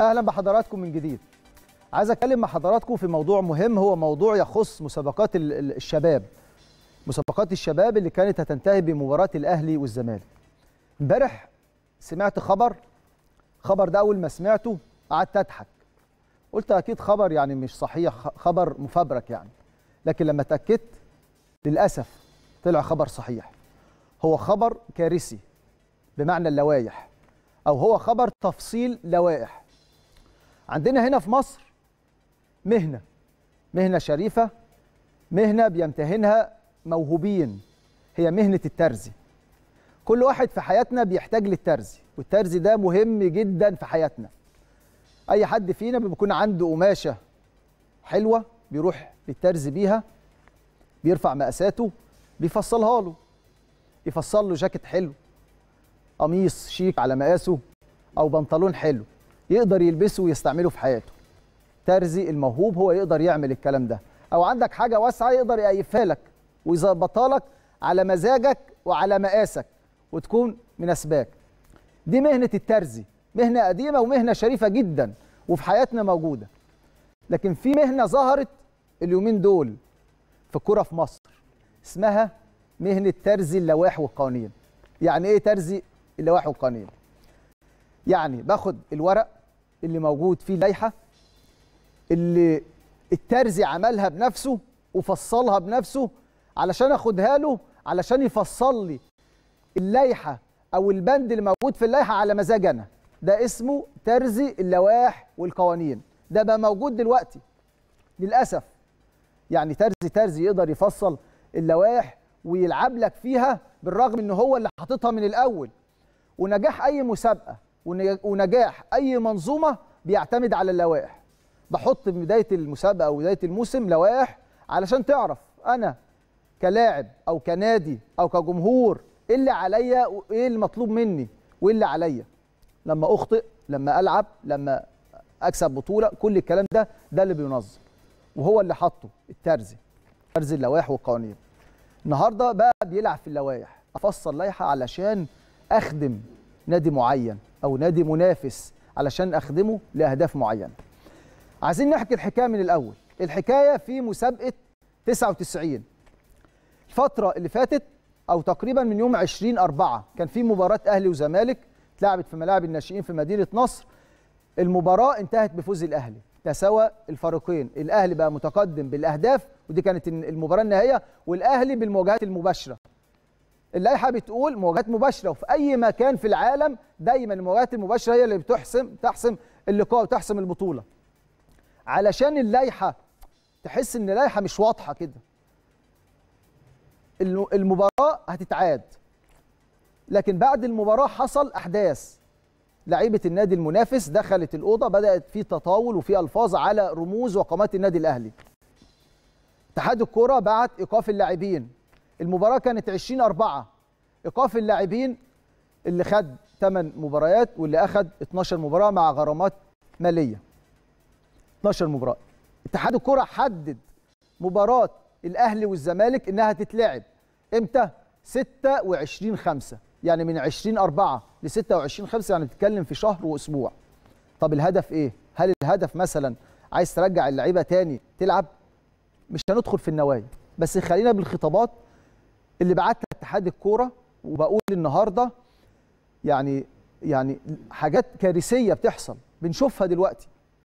اهلا بحضراتكم من جديد عايز اتكلم مع حضراتكم في موضوع مهم هو موضوع يخص مسابقات الشباب مسابقات الشباب اللي كانت هتنتهي بمباراه الاهلي والزمالك امبارح سمعت خبر خبر ده اول ما سمعته قعدت اضحك قلت اكيد خبر يعني مش صحيح خبر مفبرك يعني لكن لما اتاكدت للاسف طلع خبر صحيح هو خبر كارثي بمعنى اللوائح او هو خبر تفصيل لوائح عندنا هنا في مصر مهنه مهنه شريفه مهنه بيمتهنها موهوبين هي مهنه الترزي كل واحد في حياتنا بيحتاج للترزي والترزي ده مهم جدا في حياتنا اي حد فينا بيكون عنده قماشه حلوه بيروح للترزي بيها بيرفع مقاساته بيفصلها له يفصل له جاكيت حلو قميص شيك على مقاسه او بنطلون حلو يقدر يلبسه ويستعمله في حياته ترزي الموهوب هو يقدر يعمل الكلام ده او عندك حاجه واسعه يقدر يقيفها لك ويظبطها لك على مزاجك وعلى مقاسك وتكون مناسباك دي مهنه الترزي مهنه قديمه ومهنه شريفه جدا وفي حياتنا موجوده لكن في مهنه ظهرت اليومين دول في الكوره في مصر اسمها مهنه ترزي اللوائح والقوانين يعني ايه ترزي اللوائح والقوانين يعني باخد الورق اللي موجود فيه اللائحه اللي الترزي عملها بنفسه وفصلها بنفسه علشان اخدها له علشان يفصل لي اللائحه او البند اللي موجود في اللائحه على مزاج انا ده اسمه ترزي اللوائح والقوانين ده بقى موجود دلوقتي للاسف يعني ترزي ترزي يقدر يفصل اللوائح ويلعب لك فيها بالرغم ان هو اللي حاططها من الاول ونجاح اي مسابقه ونجاح اي منظومه بيعتمد على اللوائح بحط في بدايه المسابقه او بدايه الموسم لوائح علشان تعرف انا كلاعب او كنادي او كجمهور ايه اللي عليا وايه المطلوب مني وايه اللي عليا لما اخطئ لما العب لما اكسب بطوله كل الكلام ده ده اللي بينظم وهو اللي حطه الترزي ترزي اللوائح والقوانين النهارده بقى بيلعب في اللوائح افصل لائحه علشان اخدم نادي معين او نادي منافس علشان اخدمه لاهداف معينه عايزين نحكي الحكايه من الاول الحكايه في مسابقه 99 الفتره اللي فاتت او تقريبا من يوم 20 4 كان في مباراه اهلي وزمالك اتلعبت في ملاعب الناشئين في مدينه نصر المباراه انتهت بفوز الاهلي تساوى الفريقين الاهلي بقى متقدم بالاهداف ودي كانت المباراه النهائيه والاهلي بالمواجهات المباشره اللائحه بتقول مواجهات مباشره وفي اي مكان في العالم دايما المواجهات المباشره هي اللي بتحسم تحسم اللقاء وتحسم البطوله علشان اللائحه تحس ان اللائحه مش واضحه كده المباراه هتتعاد لكن بعد المباراه حصل احداث لعيبه النادي المنافس دخلت الاوضه بدات في تطاول وفي الفاظ على رموز وقامات النادي الاهلي اتحاد الكوره بعت ايقاف اللاعبين المباراه كانت 20 4 ايقاف اللاعبين اللي خد 8 مباريات واللي اخد 12 مباراه مع غرامات ماليه 12 مباراه اتحاد الكره حدد مباراه الاهلي والزمالك انها تتلعب امتى 26 5 يعني من 20 4 ل 26 5 يعني بتتكلم في شهر واسبوع طب الهدف ايه هل الهدف مثلا عايز ترجع اللعيبه تاني تلعب مش هندخل في النوايا بس خلينا بالخطابات اللي بعتها اتحاد الكوره وبقول النهارده يعني يعني حاجات كارثيه بتحصل بنشوفها دلوقتي